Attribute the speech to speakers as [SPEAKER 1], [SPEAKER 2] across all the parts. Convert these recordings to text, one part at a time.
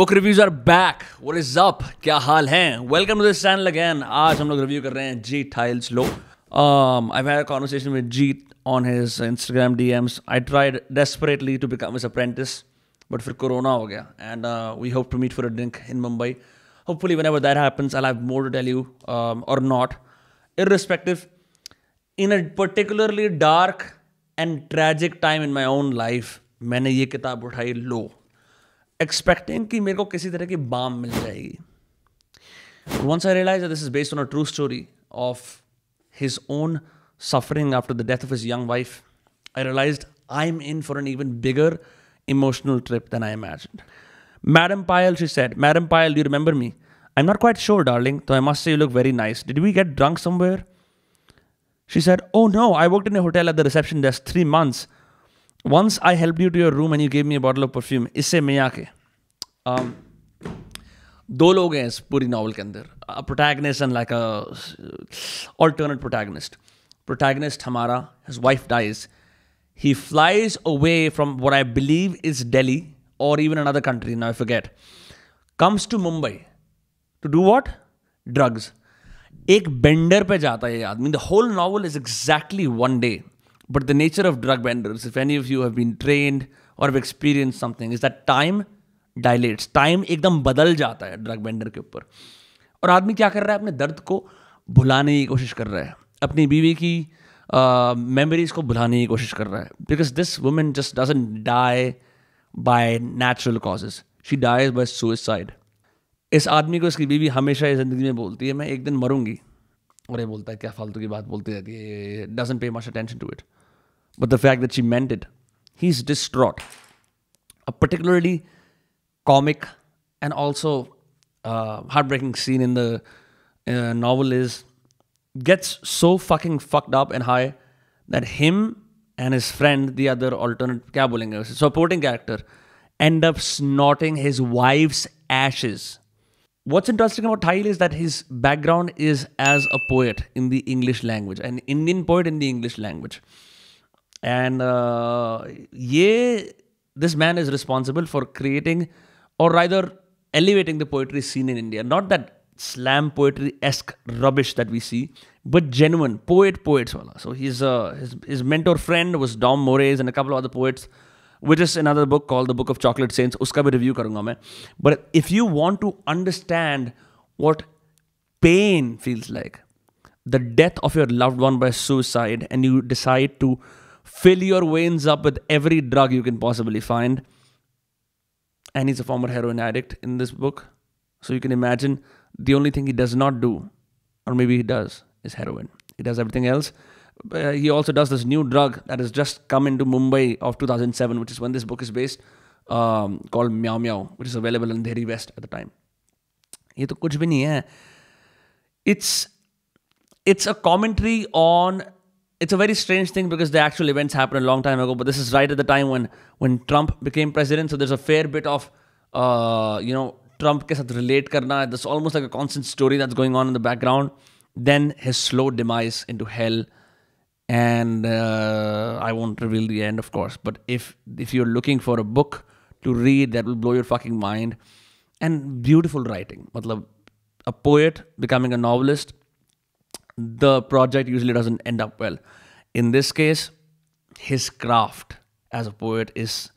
[SPEAKER 1] Book reviews are back what is up क्या हाल है welcome to this channel again आज हम लोग रिव्यू कर रहे हैं Jeet Thayil's low I had a conversation with Jeet on his Instagram DMs I tried desperately to become his apprentice but फिर कोरोना हो गया and we hope to meet for a drink in Mumbai hopefully whenever that happens I have more to tell you और not irrespective in a particularly dark and tragic time in my own life मैंने ये किताब उठाई लो expecting कि मेरे को किसी तरह की बाम मिल जाएगी once I realized that this is based on a true story of his own suffering after the death of his young wife, I realized I'm in for an even bigger emotional trip than I imagined. Madam Pyle, she said, Madam Pyle, do you remember me? I'm not quite sure, darling, though I must say you look very nice. Did we get drunk somewhere? She said, Oh no, I worked in a hotel at the reception desk three months once I help you to your room and you gave me a bottle of perfume इससे मैं आके um, दो लोग हैं इस पूरी novel के अंदर protagonist and like alternate protagonist protagonist हमारा his wife dies he flies away from what I believe is Delhi और even another country now forget comes to Mumbai to do what drugs एक बेंडर पे जाता है ये आदमी the whole novel is exactly one day But the nature of drug vendors, if any of you have been trained or have experienced something, is that time dilates time एकदम बदल जाता है ड्रग बेंडर के ऊपर और आदमी क्या कर रहा है अपने दर्द को भुलाने की कोशिश कर रहा है अपनी बीवी की मेमोरीज को भुलाने की कोशिश कर रहा है because this women just doesn't die by natural causes she dies by suicide इस आदमी को इसकी बीवी हमेशा ज़िंदगी में बोलती है मैं एक दिन मरूंगी और ये बोलता है क्या फालतू की बात बोलती रहती है doesn't pay much attention to it but the fact that she meant it. He's distraught. A particularly comic and also uh, heartbreaking scene in the uh, novel is gets so fucking fucked up and high that him and his friend, the other alternate Kabulinger, supporting character, end up snorting his wife's ashes. What's interesting about Thail is that his background is as a poet in the English language, an Indian poet in the English language. And uh, ye, this man is responsible for creating or rather elevating the poetry scene in India. Not that slam poetry esque rubbish that we see, but genuine poet poets. Wala. So his, uh, his, his mentor friend was Dom Moraes and a couple of other poets. Which is another book called The Book of Chocolate Saints. Uska bhi review karunga main. But if you want to understand what pain feels like, the death of your loved one by suicide, and you decide to fill your veins up with every drug you can possibly find. And he's a former heroin addict in this book. So you can imagine the only thing he does not do, or maybe he does, is heroin. He does everything else. Uh, he also does this new drug that has just come into Mumbai of 2007, which is when this book is based, um, called Meow Meow, which is available in Dheri West at the time. ये तो कुछ भी नहीं है it's a very strange thing because the actual events happened a long time ago, but this is right at the time when when Trump became president. So there's a fair bit of uh, you know Trump ke sath relate karna. There's almost like a constant story that's going on in the background. Then his slow demise into hell, and uh, I won't reveal the end, of course. But if if you're looking for a book to read that will blow your fucking mind, and beautiful writing, matlab, a poet becoming a novelist the project usually doesn't end up well. In this case, his craft as a poet is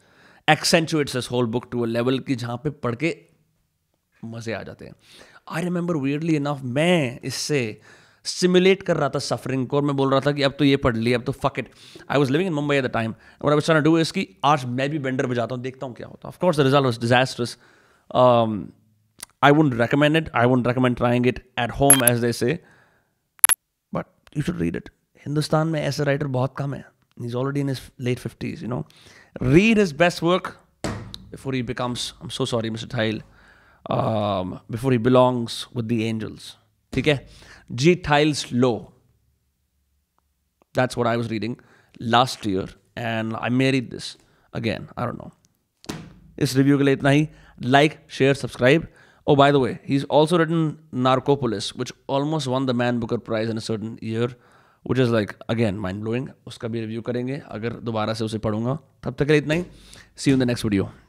[SPEAKER 1] accentuates this whole book to a level कि जहाँ पे पढ़ के मज़े आ जाते हैं I remember verily enough मैं इससे सिमुलेट कर रहा था सफरिंग को और मैं बोल रहा था कि अब तो ये पढ़ लिया अब तो fuck it I was living in Mumbai at the time और अब चाह डू इसकी आज मैं भी बेंडर बजाता हूँ देखता हूँ क्या होता है of course the result was disasters I would recommend it I would recommend trying it at home as they say you should read it Hindustan में ऐसे राइटर बहुत कम है is already in his late fifties you know read his best work before he becomes I am so sorry mister Thayil before he belongs with the angels ठीक है Jeet Thayil's low that's what I was reading last year, and I may read this again. I don't know. इस review के लिए इतना ही like share subscribe Oh, by the way, he's also written Narcopolis, which almost won the Man Booker Prize in a certain year, which is like again mind blowing. उसका भी review करेंगे अगर दोबारा से उसे पढ़ूंगा तब तक के लिए इतना ही see you in the next video